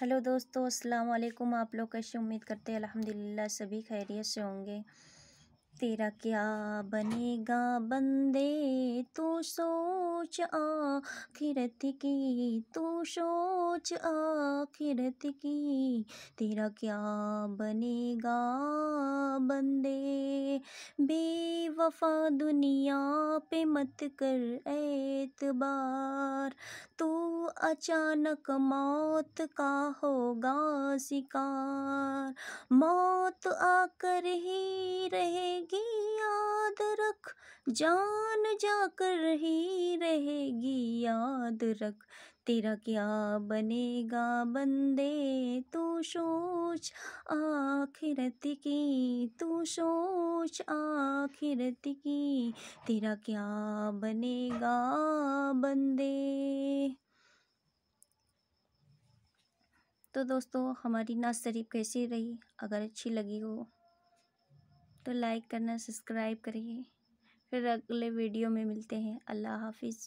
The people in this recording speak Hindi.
हेलो दोस्तों अस्सलाम वालेकुम आप लोग कैसे उम्मीद करते हैं अल्हम्दुलिल्लाह सभी खैरियत से होंगे तेरा क्या बनेगा बंदे तू सोच आखिरत की तू सोच आखिरत की तेरा क्या बनेगा बंदे बेवफा दुनिया पे मत कर एतबार अचानक मौत का होगा शिकार मौत आकर ही रहेगी याद रख जान जाकर ही रहेगी याद रख तेरा क्या बनेगा बंदे तू सोच आखिरत की तू सोच आखिरत की तेरा क्या बनेगा बंदे तो दोस्तों हमारी नर्सरी शरीफ कैसी रही अगर अच्छी लगी हो तो लाइक करना सब्सक्राइब करिए फिर अगले वीडियो में मिलते हैं अल्लाह हाफिज़